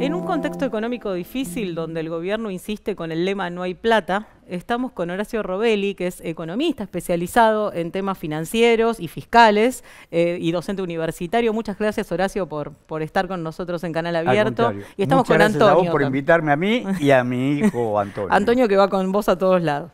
En un contexto económico difícil donde el gobierno insiste con el lema no hay plata, estamos con Horacio Robelli, que es economista especializado en temas financieros y fiscales eh, y docente universitario. Muchas gracias Horacio por, estar con nosotros en Canal Abierto. Y estamos con gracias Antonio. A vos por invitarme a mí y a mi hijo Antonio. Antonio que va con vos a todos lados.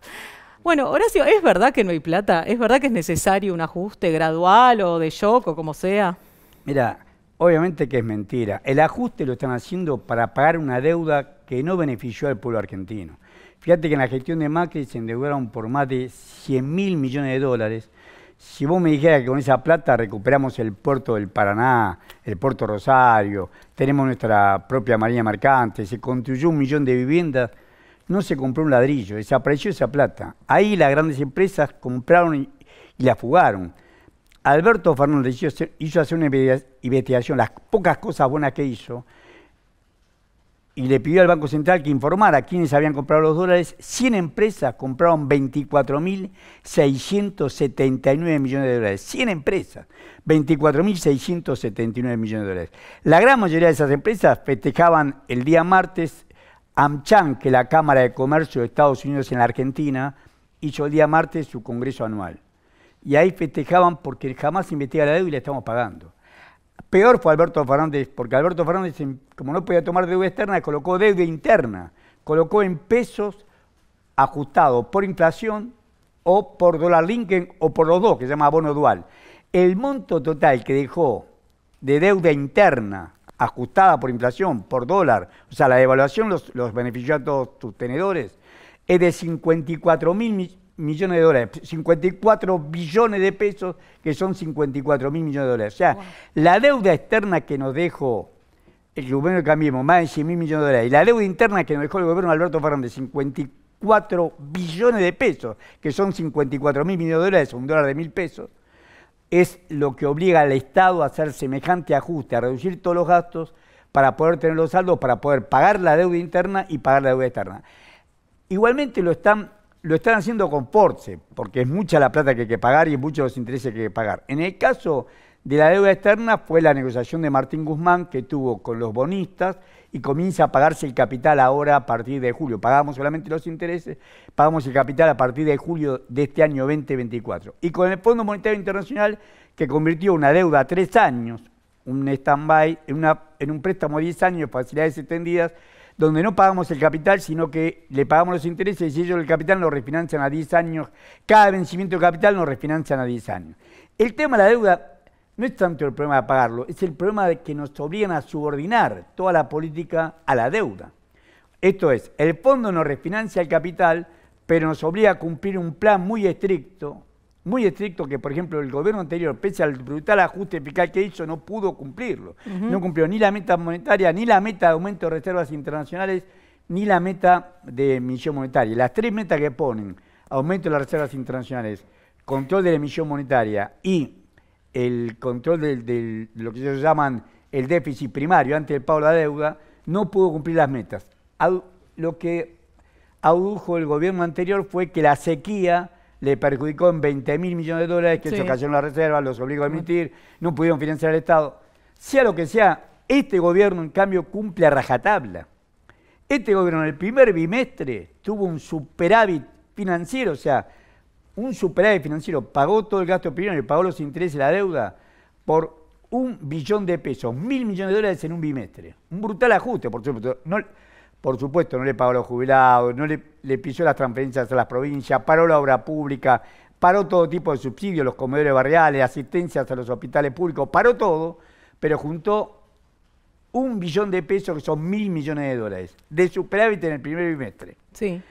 Bueno, Horacio, ¿es verdad que no hay plata? ¿Es verdad que es necesario un ajuste gradual o de shock o como sea? Mira, Obviamente que es mentira. El ajuste lo están haciendo para pagar una deuda que no benefició al pueblo argentino. Fíjate que en la gestión de Macri se endeudaron por más de 100 mil millones de dólares. Si vos me dijeras que con esa plata recuperamos el puerto del Paraná, el puerto Rosario, tenemos nuestra propia marina mercante, se construyó un millón de viviendas, no se compró un ladrillo, desapareció esa plata. Ahí las grandes empresas compraron y, y la fugaron. Alberto Fernández hizo, hacer una investigación, las pocas cosas buenas que hizo, y le pidió al Banco Central que informara quiénes habían comprado los dólares, 100 empresas compraron 24.679 millones de dólares. 100 empresas, 24.679 millones de dólares. La gran mayoría de esas empresas festejaban el día martes AmCham, que la Cámara de Comercio de Estados Unidos en la Argentina, hizo el día martes su congreso anual y ahí festejaban porque jamás investiga la deuda y la estamos pagando. Peor fue Alberto Fernández, porque Alberto Fernández, como no podía tomar deuda externa, colocó deuda interna, colocó en pesos ajustados por inflación o por dólar Lincoln o por los dos, que se llama bono dual. El monto total que dejó de deuda interna ajustada por inflación, por dólar, o sea, la devaluación los, los benefició a todos sus tenedores, es de 54 mil millones de dólares, 54 billones de pesos, que son 54 mil millones de dólares. O sea, la deuda externa que nos dejó el gobierno de Cambiemos, más de 100 mil millones de dólares, y la deuda interna que nos dejó el gobierno de Alberto Fernández, 54 billones de pesos, que son 54 mil millones de dólares, un dólar de mil pesos, es lo que obliga al Estado a hacer semejante ajuste, a reducir todos los gastos para poder tener los saldos, para poder pagar la deuda interna y pagar la deuda externa. Igualmente lo están lo están haciendo con force, porque es mucha la plata que hay que pagar y muchos los intereses que hay que pagar. En el caso de la deuda externa fue la negociación de Martín Guzmán que tuvo con los bonistas y comienza a pagarse el capital ahora a partir de julio. Pagamos solamente los intereses, pagamos el capital a partir de julio de este año 2024. Y con el Fondo Monetario Internacional que convirtió una deuda a tres años, un stand-by, en, un préstamo de 10 años facilidades extendidas, donde no pagamos el capital, sino que le pagamos los intereses y ellos el capital lo refinancian a 10 años. Cada vencimiento de capital lo refinancian a 10 años. El tema de la deuda no es tanto el problema de pagarlo, es el problema de que nos obligan a subordinar toda la política a la deuda. Esto es, el fondo nos refinancia el capital, pero nos obliga a cumplir un plan muy estricto muy estricto que, por ejemplo, el gobierno anterior, pese al brutal ajuste fiscal que hizo, no pudo cumplirlo. No cumplió ni la meta monetaria, ni la meta de aumento de reservas internacionales, ni la meta de emisión monetaria. Las tres metas que ponen, aumento de las reservas internacionales, control de la emisión monetaria y el control de, lo que ellos llaman el déficit primario ante el pago de la deuda, no pudo cumplir las metas. lo que adujo el gobierno anterior fue que la sequía le perjudicó en 20 mil millones de dólares, que se ellos cayeron la reserva, los obligó a emitir, no pudieron financiar al Estado. Sea lo que sea, este gobierno, en cambio, cumple a rajatabla. Este gobierno en el primer bimestre tuvo un superávit financiero, o sea, un superávit financiero, pagó todo el gasto y pagó los intereses de la deuda por un billón de pesos, mil millones de dólares en un bimestre. Un brutal ajuste, por supuesto. No, por supuesto, no le pagó a los jubilados, no le, le pisó las transferencias a las provincias, paró la obra pública, paró todo tipo de subsidios, los comedores barriales, asistencias a los hospitales públicos, paró todo, pero juntó un billón de pesos, que son mil millones de dólares, de superávit en el primer bimestre. Sí.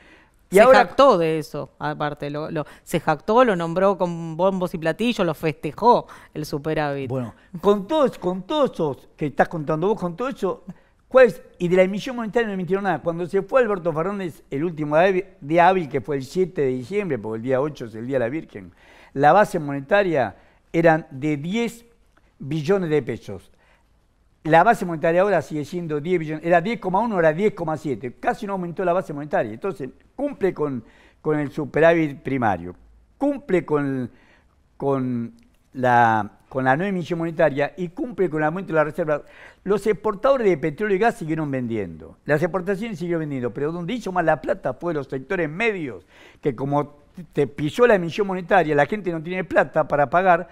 Y se ahora, jactó de eso, aparte. Lo, se jactó, lo nombró con bombos y platillos, lo festejó el superávit. Bueno, con todos, con todos esos que estás contando vos, con todo eso, Juez, y de la emisión monetaria no emitieron nada. Cuando se fue Alberto Fernández, el último día hábil, que fue el 7 de diciembre, porque el día 8 es el Día de la Virgen, la base monetaria eran de 10 billones de pesos. La base monetaria ahora sigue siendo 10 billones, era 10,1, era 10,7. Casi no aumentó la base monetaria. Entonces, cumple con, con el superávit primario, cumple con, con la con la nueva emisión monetaria y cumple con el aumento de la reserva. los exportadores de petróleo y gas siguieron vendiendo. Las exportaciones siguieron vendiendo, pero donde hizo más la plata fue los sectores medios, que como te pisó la emisión monetaria, la gente no tiene plata para pagar,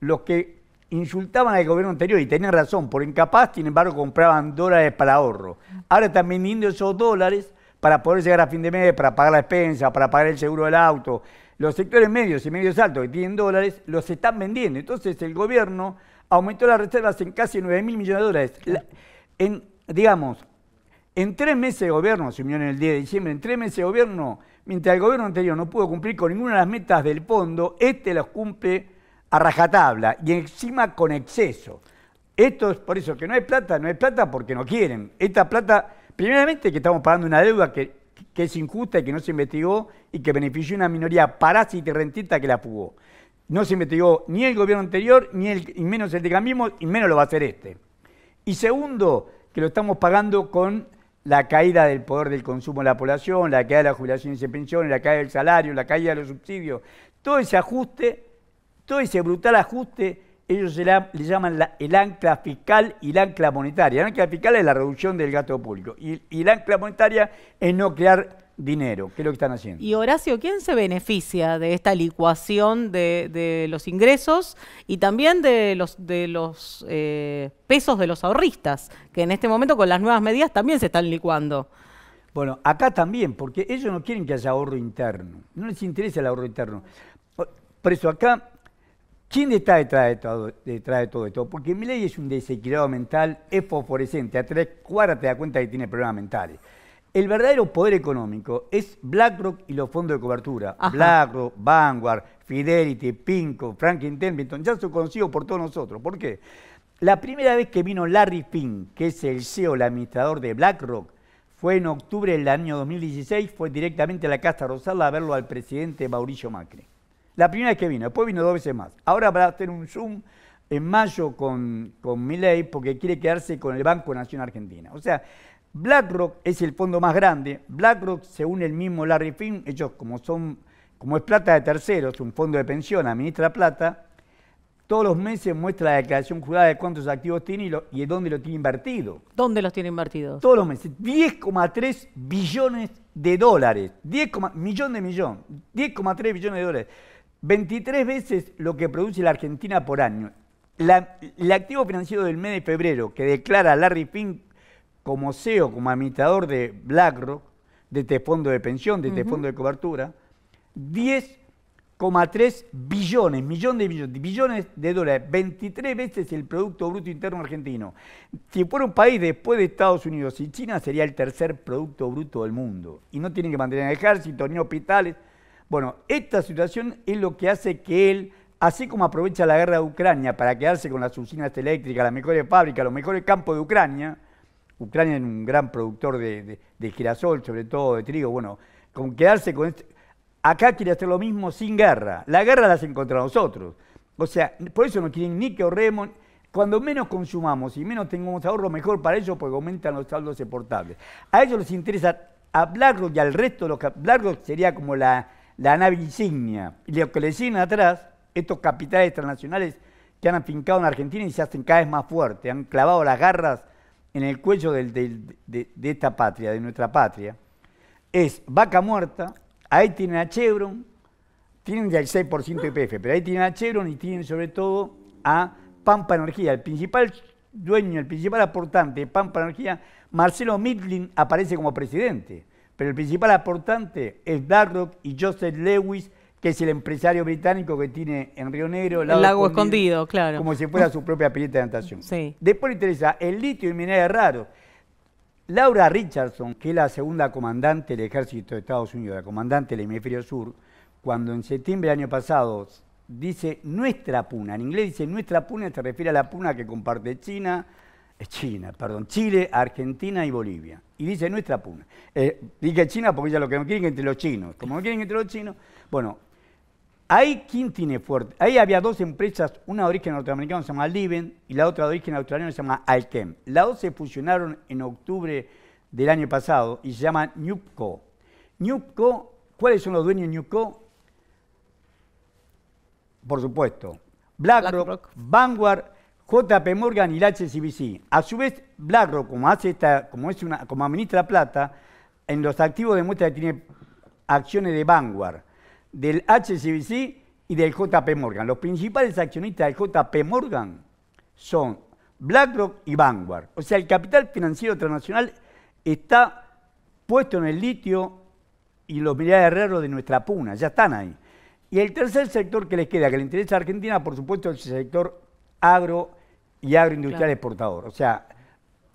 los que insultaban al gobierno anterior y tenían razón, por incapaz, sin embargo, compraban dólares para ahorro. Ahora están vendiendo esos dólares para poder llegar a fin de mes, para pagar la expensa, para pagar el seguro del auto, los sectores medios y medios altos que tienen dólares los están vendiendo. Entonces el gobierno aumentó las reservas en casi 9 mil millones de dólares. en, digamos, en tres meses de gobierno, se unió en el 10 de diciembre, en tres meses de gobierno, mientras el gobierno anterior no pudo cumplir con ninguna de las metas del fondo, este los cumple a rajatabla y encima con exceso. Esto es por eso que no hay plata, no hay plata porque no quieren. Esta plata, primeramente que estamos pagando una deuda que que es injusta y que no se investigó y que benefició a una minoría parásita y rentista que la fugó. No se investigó ni el gobierno anterior, ni el, menos el de Cambimos y menos lo va a hacer este. Y segundo, que lo estamos pagando con la caída del poder del consumo de la población, la caída de las jubilaciones y pensiones, la caída del salario, la caída de los subsidios, todo ese ajuste, todo ese brutal ajuste ellos le llaman el ancla fiscal y el ancla monetaria. El ancla fiscal es la reducción del gasto público y, el ancla monetaria es no crear dinero, que es lo que están haciendo. Y Horacio, ¿quién se beneficia de esta licuación de, los ingresos y también de los, eh, pesos de los ahorristas, que en este momento con las nuevas medidas también se están licuando? Bueno, acá también, porque ellos no quieren que haya ahorro interno, no les interesa el ahorro interno. Por eso acá ¿Quién está detrás de todo, esto? Porque Milei es un desequilibrado mental, es fosforescente, a tres cuadras te das cuenta que tiene problemas mentales. El verdadero poder económico es BlackRock y los fondos de cobertura. BlackRock, Vanguard, Fidelity, Pinco, Franklin Templeton, ya son conocidos por todos nosotros. ¿Por qué? La primera vez que vino Larry Fink, que es el CEO, el administrador de BlackRock, fue en octubre del año 2016, fue directamente a la Casa Rosada a verlo al presidente Mauricio Macri. La primera vez que vino, después vino dos veces más. Ahora va a hacer un Zoom en mayo con, con Milley porque quiere quedarse con el Banco Nacional Argentina. O sea, BlackRock es el fondo más grande. BlackRock, según el mismo Larry Finn, ellos como son, como es plata de terceros, un fondo de pensión, administra plata, todos los meses muestra la declaración jurada de cuántos activos tiene y, de dónde lo tiene invertido. ¿Dónde los tiene invertidos? Todos los meses. 10,3 billones de dólares. 10, millón de millón. 10,3 billones de dólares. 23 veces lo que produce la Argentina por año. el activo financiero del mes de febrero que declara Larry Fink como CEO, como administrador de BlackRock, de este fondo de pensión, de este fondo de cobertura, 10,3 billones, millones de billones, de dólares, 23 veces el Producto Bruto Interno Argentino. Si fuera un país después de Estados Unidos y China, sería el tercer Producto Bruto del mundo. Y no tienen que mantener ejército, ni hospitales, bueno, esta situación es lo que hace que él, así como aprovecha la guerra de Ucrania para quedarse con las usinas eléctricas, las mejores fábricas, los mejores campos de Ucrania, Ucrania es un gran productor de, girasol, sobre todo de trigo, bueno, con quedarse con... esto, acá quiere hacer lo mismo sin guerra. La guerra la hacen contra nosotros. O sea, por eso no quieren ni que ahorremos, cuando menos consumamos y menos tengamos ahorro, mejor para ellos porque aumentan los saldos exportables. A ellos les interesa, hablarlo y al resto, los, hablarlos sería como la, la nave insignia. Y lo que le siguen atrás, estos capitales transnacionales que han afincado en Argentina y se hacen cada vez más fuertes, han clavado las garras en el cuello de, esta patria, de nuestra patria, es Vaca Muerta, ahí tienen a Chevron, tienen ya el 6% de IPF, pero ahí tienen a Chevron y tienen sobre todo a Pampa Energía, el principal dueño, el principal aportante de Pampa Energía, Marcelo Mitlin aparece como presidente pero el principal aportante es Darrock y Joseph Lewis, que es el empresario británico que tiene en Río Negro el lago, el lago escondido, claro. como si fuera su propia pileta de natación. Sí. Después le interesa el litio y minerales raros. Laura Richardson, que es la segunda comandante del ejército de Estados Unidos, la comandante del hemisferio sur, cuando en septiembre del año pasado dice nuestra puna, en inglés dice nuestra puna, se refiere a la puna que comparte China, China, perdón, Chile, Argentina y Bolivia. Y dice nuestra puna. Eh, China porque ya lo que no quieren entre los chinos. Como no quieren entre los chinos, bueno, ahí quién tiene fuerte. Ahí había dos empresas, una de origen norteamericano se llama Liven y la otra de origen australiano se llama Alchem. Las dos se fusionaron en octubre del año pasado y se llama Newco. Newco, ¿cuáles son los dueños de Newco? Por supuesto, BlackRock. Vanguard, JP Morgan y el HSBC. A su vez, BlackRock, como, hace como, es una, como administra plata, en los activos demuestra que tiene acciones de Vanguard, del HCBC y del JP Morgan. Los principales accionistas del JP Morgan son BlackRock y Vanguard. O sea, el capital financiero internacional está puesto en el litio y los minerales raros de nuestra puna, ya están ahí. Y el tercer sector que les queda, que le interesa a Argentina, por supuesto, es el sector agro y agroindustrial exportador. O sea,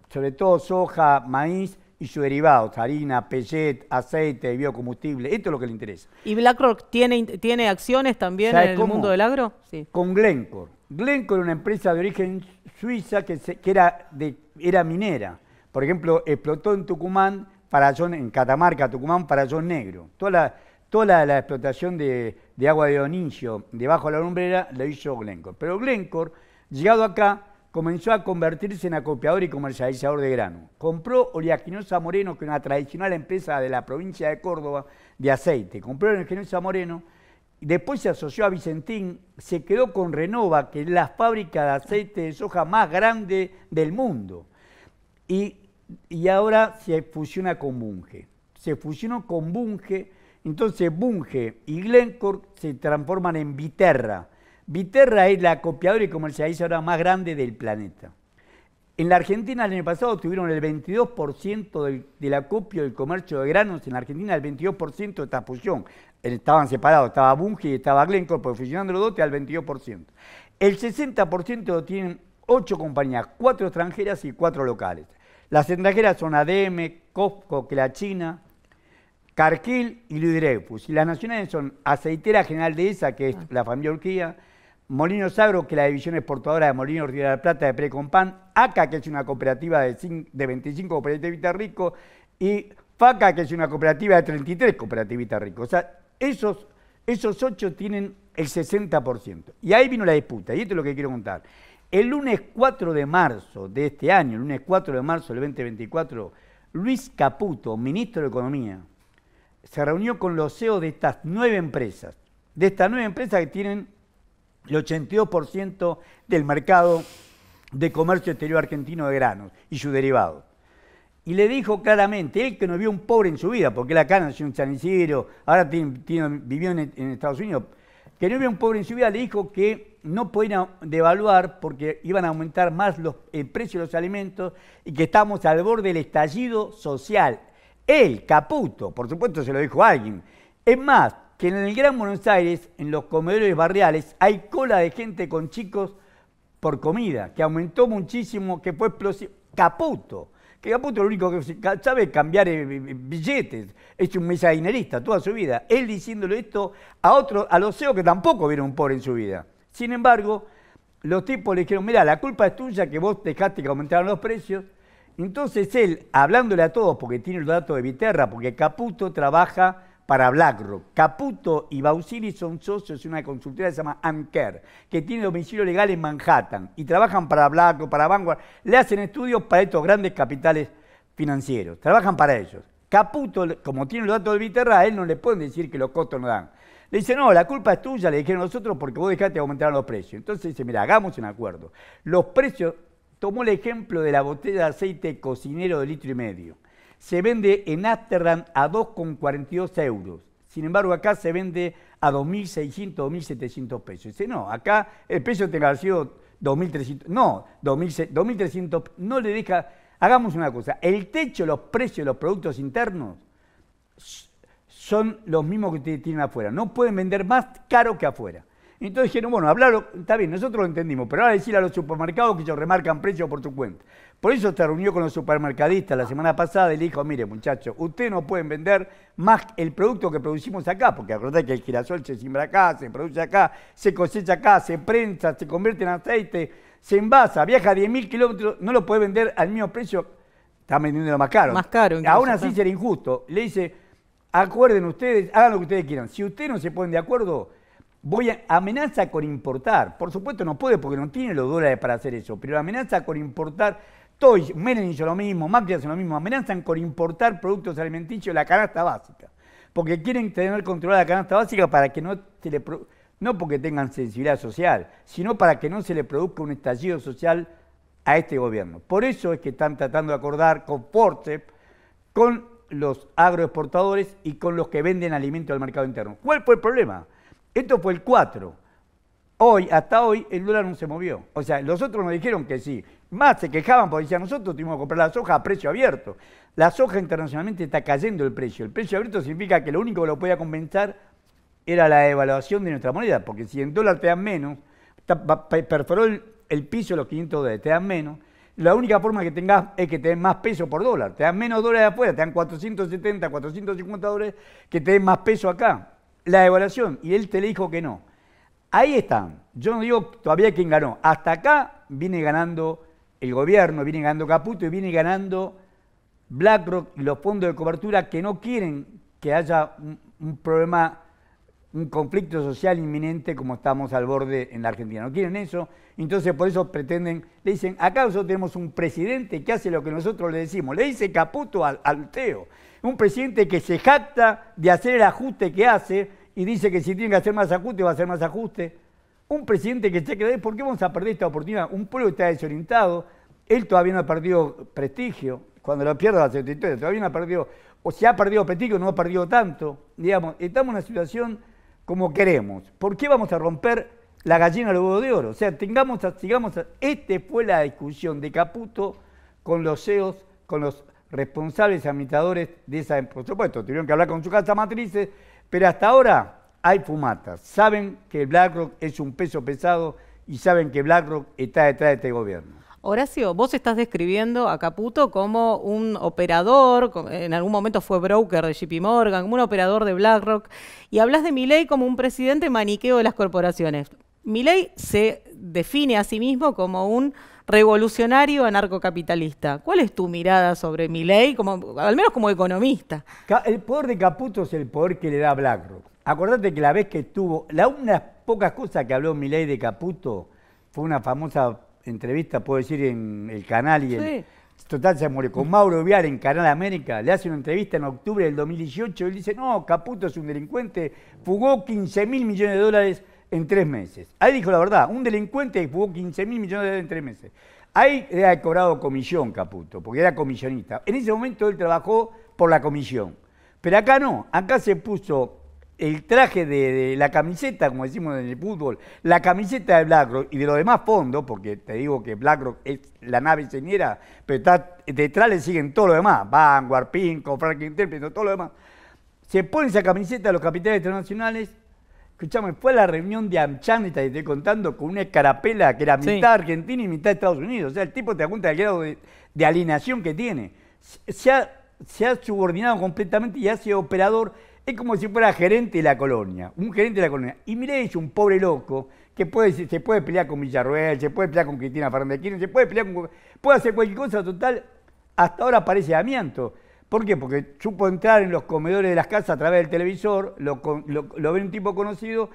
sobre todo soja, maíz y sus derivados, harina, pellet, aceite, biocombustible. Esto es lo que le interesa. ¿Y BlackRock tiene, tiene acciones también en el mundo del agro? Sí. Con Glencore. Glencore era una empresa de origen suiza que, que era, de, era minera. Por ejemplo, explotó en Tucumán, en Catamarca, Tucumán, parallón negro. Toda la, toda la, explotación de, de, agua de Dionisio debajo de la lumbrera la hizo Glencore. Pero Glencore, llegado acá, comenzó a convertirse en acopiador y comercializador de grano. Compró Oleaginosa Moreno, que es una tradicional empresa de la provincia de Córdoba de aceite. Compró Oleaginosa Moreno, después se asoció a Vicentín, se quedó con Renova, que es la fábrica de aceite de soja más grande del mundo. Y, y ahora se fusiona con Bunge. Se fusionó con Bunge, entonces Bunge y Glencore se transforman en Viterra Viterra es la copiadora y comercializadora más grande del planeta. En la Argentina el año pasado tuvieron el 22% del, acopio del comercio de granos. En la Argentina el 22% de esta fusión. Eh, estaban separados, estaba Bunge y estaba Glencore, pero pues, fusionando los dos 22%. El 60% lo tienen ocho compañías, cuatro extranjeras y cuatro locales. Las extranjeras son ADM, Costco, que la China, Carquil y Luis Y las nacionales son Aceitera General de ESA, que es ah. la familia Urquía, Molinos Agro, que es la división exportadora de Molinos Río de la Plata de Precompan, ACA, que es una cooperativa de, 25 cooperativistas ricos, y FACA, que es una cooperativa de 33 cooperativistas ricos. O sea, esos, esos 8 tienen el 60%. Y ahí vino la disputa, y esto es lo que quiero contar. El lunes 4 de marzo de este año, el lunes 4 de marzo del 2024, Luis Caputo, ministro de Economía, se reunió con los CEOs de estas nueve empresas, de estas nueve empresas que tienen el 82% del mercado de comercio exterior argentino de granos y su derivado. Y le dijo claramente, él que no vio un pobre en su vida, porque él acá nació en San Isidro, ahora vivió en, Estados Unidos, que no vio un pobre en su vida, le dijo que no podían devaluar porque iban a aumentar más los, el precio de los alimentos y que estamos al borde del estallido social. Él, Caputo, por supuesto se lo dijo a alguien. Es más, que en el Gran Buenos Aires, en los comedores barriales, hay cola de gente con chicos por comida, que aumentó muchísimo, que fue explosivo. Caputo, que Caputo lo único que sabe es cambiar eh, eh, eh, billetes, es un mesadinerista toda su vida. Él diciéndole esto a otros, a los CEO que tampoco vieron por en su vida. Sin embargo, los tipos le dijeron, mira, la culpa es tuya que vos dejaste que aumentaran los precios. Entonces él, hablándole a todos, porque tiene el dato de Viterra, porque Caputo trabaja para BlackRock. Caputo y Bausili son socios de una consultora que se llama Anker, que tiene domicilio legal en Manhattan y trabajan para BlackRock, para Vanguard, le hacen estudios para estos grandes capitales financieros, trabajan para ellos. Caputo, como tiene los datos de Viterra, a él no le pueden decir que los costos no dan. Le dice, no, la culpa es tuya, le dijeron nosotros porque vos dejaste de aumentar los precios. Entonces dice, mira, hagamos un acuerdo. Los precios, tomó el ejemplo de la botella de aceite cocinero de litro y medio se vende en Amsterdam a 2,42 euros. Sin embargo, acá se vende a 2.600, 2.700 pesos. Dice, no, acá el precio tenga sido 2.300, no, 2.300, no le deja... Hagamos una cosa, el techo, los precios de los productos internos son los mismos que tienen afuera. No pueden vender más caro que afuera. Entonces dijeron, bueno, hablarlo, está bien, nosotros lo entendimos, pero ahora decir a los supermercados que ellos remarcan precios por su cuenta. Por eso se reunió con los supermercadistas la ah. semana pasada y le dijo, mire muchachos, ustedes no pueden vender más el producto que producimos acá, porque acordate que el girasol se siembra acá, se produce acá, se cosecha acá, se prensa, se convierte en aceite, se envasa, viaja 10.000 kilómetros, no lo puede vender al mismo precio, está vendiendo más caro. Más caro. Aún así será injusto. Le dice, acuerden ustedes, hagan lo que ustedes quieran. Si ustedes no se ponen de acuerdo, voy a amenaza con importar. Por supuesto no puede porque no tiene los dólares para hacer eso, pero amenaza con importar Toy, Menem hizo lo mismo, Macri hace lo mismo, amenazan con importar productos alimenticios, de la canasta básica, porque quieren tener controlada la canasta básica para que no le no porque tengan sensibilidad social, sino para que no se le produzca un estallido social a este gobierno. Por eso es que están tratando de acordar con porte con los agroexportadores y con los que venden alimentos al mercado interno. ¿Cuál fue el problema? Esto fue el 4. Hoy, hasta hoy, el dólar no se movió. O sea, los otros nos dijeron que sí, más se quejaban porque decían, nosotros tuvimos que comprar la soja a precio abierto. La soja internacionalmente está cayendo el precio. El precio abierto significa que lo único que lo podía convencer era la evaluación de nuestra moneda, porque si en dólar te dan menos, perforó el, piso los 500 dólares, te dan menos, la única forma que tengas es que te den más peso por dólar. Te dan menos dólares de afuera, te dan 470, 450 dólares, que te den más peso acá. La devaluación. y él te le dijo que no. Ahí están. Yo no digo todavía quién ganó. Hasta acá viene ganando el gobierno viene ganando Caputo y viene ganando BlackRock y los fondos de cobertura que no quieren que haya un, problema, un conflicto social inminente como estamos al borde en la Argentina. No quieren eso, entonces por eso pretenden, le dicen, acá nosotros tenemos un presidente que hace lo que nosotros le decimos, le dice Caputo al, al Teo, un presidente que se jacta de hacer el ajuste que hace y dice que si tiene que hacer más ajuste va a hacer más ajuste un presidente que se queda, ¿por qué vamos a perder esta oportunidad? Un pueblo está desorientado, él todavía no ha perdido prestigio, cuando lo pierda la secretaria, todavía no ha perdido, o se ha perdido prestigio, no ha perdido tanto, digamos, estamos en una situación como queremos. ¿Por qué vamos a romper la gallina al huevo de oro? O sea, tengamos, sigamos, este fue la discusión de Caputo con los CEOs, con los responsables administradores de esa, por supuesto, tuvieron que hablar con su casa matrices, pero hasta ahora hay fumatas. Saben que BlackRock es un peso pesado y saben que BlackRock está detrás de este gobierno. Horacio, vos estás describiendo a Caputo como un operador, en algún momento fue broker de JP Morgan, como un operador de BlackRock, y hablas de Milei como un presidente maniqueo de las corporaciones. Milei se define a sí mismo como un revolucionario anarcocapitalista. ¿Cuál es tu mirada sobre Milei, como, al menos como economista? El poder de Caputo es el poder que le da BlackRock. Acordate que la vez que estuvo, la una pocas cosas que habló Milei de Caputo fue una famosa entrevista, puedo decir, en el canal y sí. Total se muere con Mauro Vial en Canal América, le hace una entrevista en octubre del 2018 y él dice, no, Caputo es un delincuente, fugó 15 mil millones de dólares en tres meses. Ahí dijo la verdad, un delincuente jugó 15 mil millones de dólares en tres meses. Ahí le ha cobrado comisión Caputo, porque era comisionista. En ese momento él trabajó por la comisión. Pero acá no, acá se puso el traje de, la camiseta, como decimos en el fútbol, la camiseta de BlackRock y de los demás fondos, porque te digo que BlackRock es la nave señera, pero detrás le siguen todo lo demás, Vanguard, Pinco, Franklin Templeton, todo lo demás. Se pone esa camiseta a los capitales internacionales Escuchame, fue a la reunión de Amchamita y te estoy contando, con una escarapela que era mitad argentina y mitad Estados Unidos. O sea, el tipo te apunta el grado de, alineación que tiene. Se ha, subordinado completamente y ha sido operador. Es como si fuera gerente de la colonia, un gerente de la colonia. Y mire es un pobre loco que puede, se puede pelear con Villarruel, se puede pelear con Cristina Fernández se puede pelear con... Puede hacer cualquier cosa, total, hasta ahora parece amianto. ¿Por qué? Porque supo entrar en los comedores de las casas a través del televisor, lo, ve un tipo conocido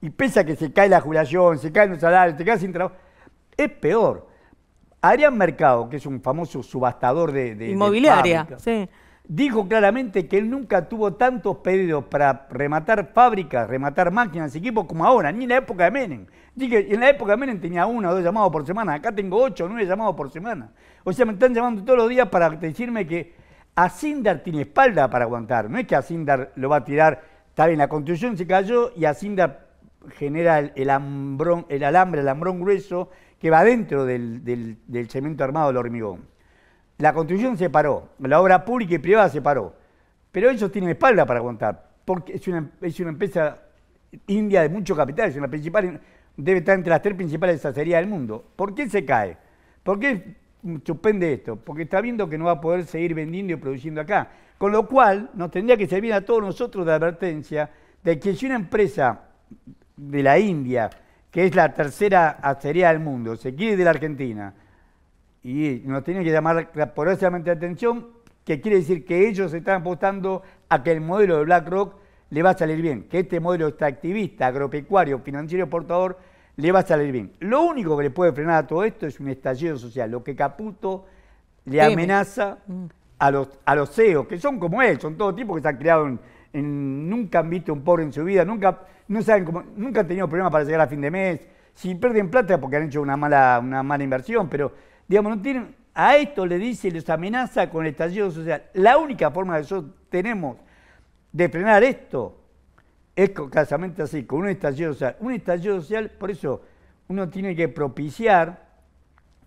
y pese a que se cae la jubilación, se cae los salarios, se cae sin trabajo, es peor. Adrián Mercado, que es un famoso subastador de... Inmobiliaria, sí. Dijo claramente que él nunca tuvo tantos pedidos para rematar fábricas, rematar máquinas, equipos como ahora, ni en la época de Menem. Dije, en la época de Menem tenía uno o dos llamados por semana, acá tengo ocho o nueve llamados por semana. O sea, me están llamando todos los días para decirme que Asindar tiene espalda para aguantar. No es que Asindar lo va a tirar. Está bien, la construcción se cayó y Asindar genera el, el alambre, el alambrón grueso que va dentro del, cemento armado del hormigón. La construcción se paró, la obra pública y privada se paró. Pero ellos tienen espalda para aguantar, porque es una, empresa india de mucho capital, es una principal, debe estar entre las tres principales sacerías del mundo. ¿Por qué se cae? ¿Por qué suspende esto, porque está viendo que no va a poder seguir vendiendo y produciendo acá. Con lo cual, nos tendría que servir a todos nosotros de advertencia de que si una empresa de la India, que es la tercera acería del mundo, se quiere de la Argentina, y nos tiene que llamar poderosamente la atención, que quiere decir que ellos están apostando a que el modelo de BlackRock le va a salir bien, que este modelo extractivista, agropecuario, financiero, portador, le va a salir bien. Lo único que le puede frenar a todo esto es un estallido social, lo que Caputo le amenaza mm. a los, a los CEOs, que son como él, son todo tipo que se han creado, en, nunca han visto un pobre en su vida, nunca, no saben cómo, nunca han tenido problemas para llegar a fin de mes. Si pierden plata porque han hecho una mala, una mala inversión, pero digamos, no tienen, a esto le dice, les amenaza con el estallido social. La única forma que nosotros tenemos de frenar esto es exactamente así, con un estallido social. Un estallido social, por eso uno tiene que propiciar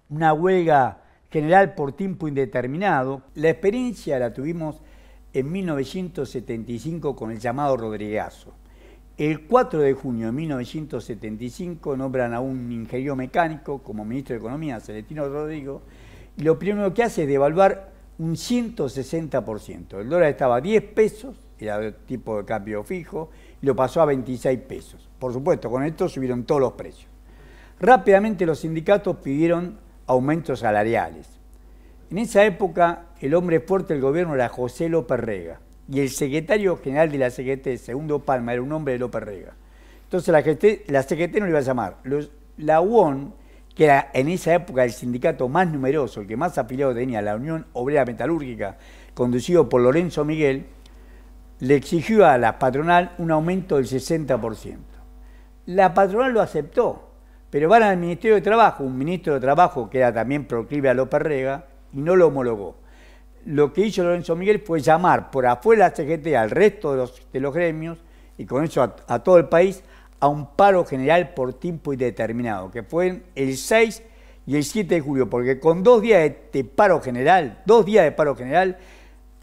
una huelga general por tiempo indeterminado. La experiencia la tuvimos en 1975 con el llamado Rodrigazo. El 4 de junio de 1975 nombran a un ingeniero mecánico como ministro de Economía, Celestino Rodrigo, y lo primero que hace es devaluar un 160%. El dólar estaba a 10 pesos, era tipo de cambio fijo, lo pasó a 26 pesos. Por supuesto, con esto subieron todos los precios. Rápidamente los sindicatos pidieron aumentos salariales. En esa época, el hombre fuerte del gobierno era José López Rega y el secretario general de la CGT, Segundo Palma, era un hombre de López Rega. Entonces la, CGT, no le iba a llamar. la UON, que era en esa época el sindicato más numeroso, el que más afiliado tenía, la Unión Obrera Metalúrgica, conducido por Lorenzo Miguel, le exigió a la patronal un aumento del 60%. La patronal lo aceptó, pero van al Ministerio de Trabajo, un ministro de Trabajo que era también proclive a López Rega, y no lo homologó. Lo que hizo Lorenzo Miguel fue llamar por afuera la CGT al resto de los, de los gremios y con eso a, todo el país a un paro general por tiempo indeterminado, que fue el 6 y el 7 de julio, porque con dos días de paro general, dos días de paro general,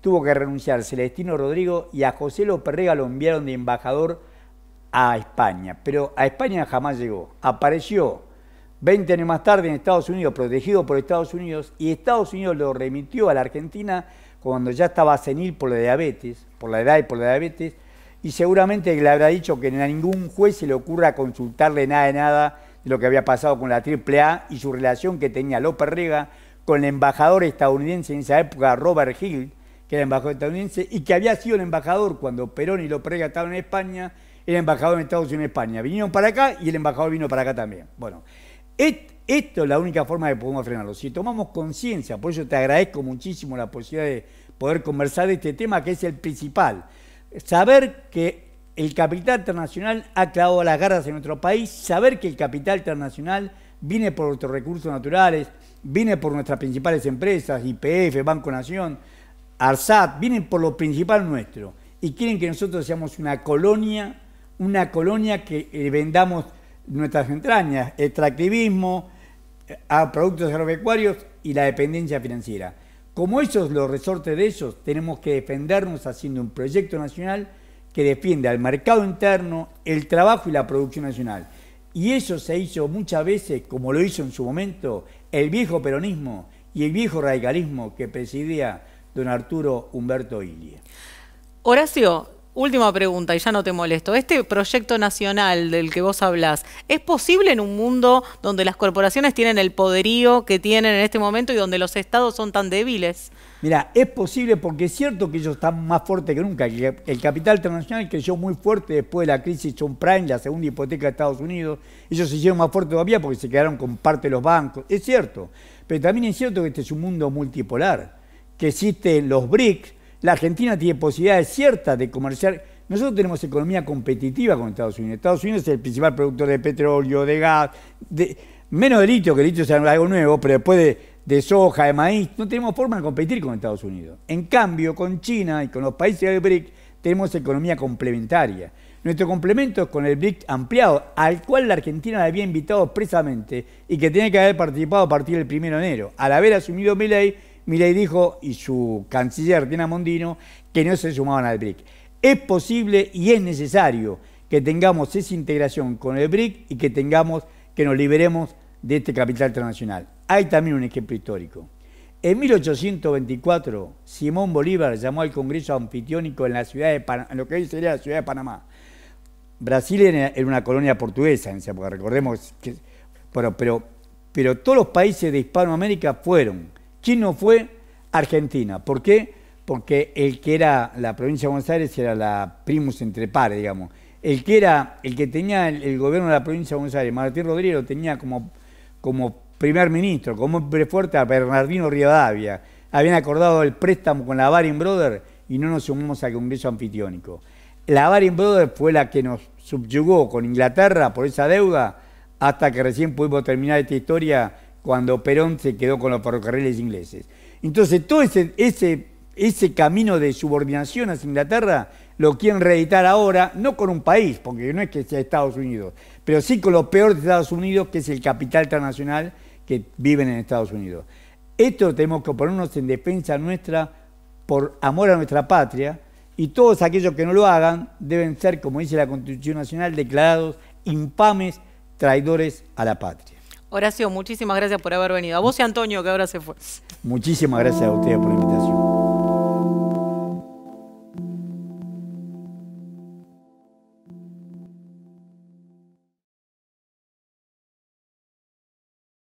tuvo que renunciar Celestino Rodrigo y a José López Rega lo enviaron de embajador a España. Pero a España jamás llegó. Apareció 20 años más tarde en Estados Unidos, protegido por Estados Unidos, y Estados Unidos lo remitió a la Argentina cuando ya estaba senil por la diabetes, por la edad y por la diabetes, y seguramente le habrá dicho que a ningún juez se le ocurra consultarle nada de nada de lo que había pasado con la AAA y su relación que tenía López Rega con el embajador estadounidense en esa época, Robert Hill, que era embajador estadounidense, y que había sido el embajador cuando Perón y Loprega estaban en España, era embajador en Estados Unidos en España. Vinieron para acá y el embajador vino para acá también. Bueno, esto es la única forma de podemos frenarlo. Si tomamos conciencia, por eso te agradezco muchísimo la posibilidad de poder conversar de este tema, que es el principal. Saber que el capital internacional ha clavado las garras en nuestro país, saber que el capital internacional viene por nuestros recursos naturales, viene por nuestras principales empresas, IPF, Banco Nación, ARSAT, vienen por lo principal nuestro y quieren que nosotros seamos una colonia, una colonia que eh, vendamos nuestras entrañas, extractivismo, eh, a productos agropecuarios y la dependencia financiera. Como esos los resortes de esos, tenemos que defendernos haciendo un proyecto nacional que defienda al mercado interno, el trabajo y la producción nacional. Y eso se hizo muchas veces, como lo hizo en su momento el viejo peronismo y el viejo radicalismo que presidía don Arturo Humberto Illia. Horacio, última pregunta y ya no te molesto. Este proyecto nacional del que vos hablás, ¿es posible en un mundo donde las corporaciones tienen el poderío que tienen en este momento y donde los estados son tan débiles? Mira, es posible porque es cierto que ellos están más fuertes que nunca. El capital internacional creció muy fuerte después de la crisis Prime, la segunda hipoteca de Estados Unidos. Ellos se hicieron más fuertes todavía porque se quedaron con parte de los bancos. Es cierto. Pero también es cierto que este es un mundo multipolar que existen los BRICS, la Argentina tiene posibilidades ciertas de comerciar. Nosotros tenemos economía competitiva con Estados Unidos. Estados Unidos es el principal productor de petróleo, de gas, de, menos de litio, que el litio sea algo nuevo, pero después de, soja, de maíz, no tenemos forma de competir con Estados Unidos. En cambio, con China y con los países del BRIC tenemos economía complementaria. Nuestro complemento es con el BRIC ampliado, al cual la Argentina la había invitado expresamente y que tenía que haber participado a partir del 1 de enero. Al haber asumido mi ley, Milei dijo, y su canciller Mondino, que no se sumaban al BRIC. Es posible y es necesario que tengamos esa integración con el BRIC y que tengamos, que nos liberemos de este capital transnacional. Hay también un ejemplo histórico. En 1824, Simón Bolívar llamó al Congreso anfitriónico en la ciudad de lo que hoy sería la ciudad de Panamá. Brasil era una colonia portuguesa en recordemos que, pero todos los países de Hispanoamérica fueron ¿Quién no fue? Argentina. ¿Por qué? Porque el que era la provincia de Buenos Aires era la primus entre pares, digamos. El que era, el que tenía el, gobierno de la provincia de Buenos Aires, Martín Rodríguez, lo tenía como, como primer ministro, como hombre fuerte a Bernardino Rivadavia. Habían acordado el préstamo con la Baring Brothers y no nos sumamos al Congreso Anfitriónico. La Baring Brothers fue la que nos subyugó con Inglaterra por esa deuda hasta que recién pudimos terminar esta historia cuando Perón se quedó con los ferrocarriles ingleses. Entonces, todo ese, ese, ese camino de subordinación hacia Inglaterra lo quieren reeditar ahora, no con un país, porque no es que sea Estados Unidos, pero sí con lo peor de Estados Unidos, que es el capital internacional que viven en Estados Unidos. Esto tenemos que ponernos en defensa nuestra por amor a nuestra patria y todos aquellos que no lo hagan deben ser, como dice la Constitución Nacional, declarados infames traidores a la patria. Horacio, muchísimas gracias por haber venido. A vos y a Antonio, que ahora se fue. Muchísimas gracias a ustedes por la invitación.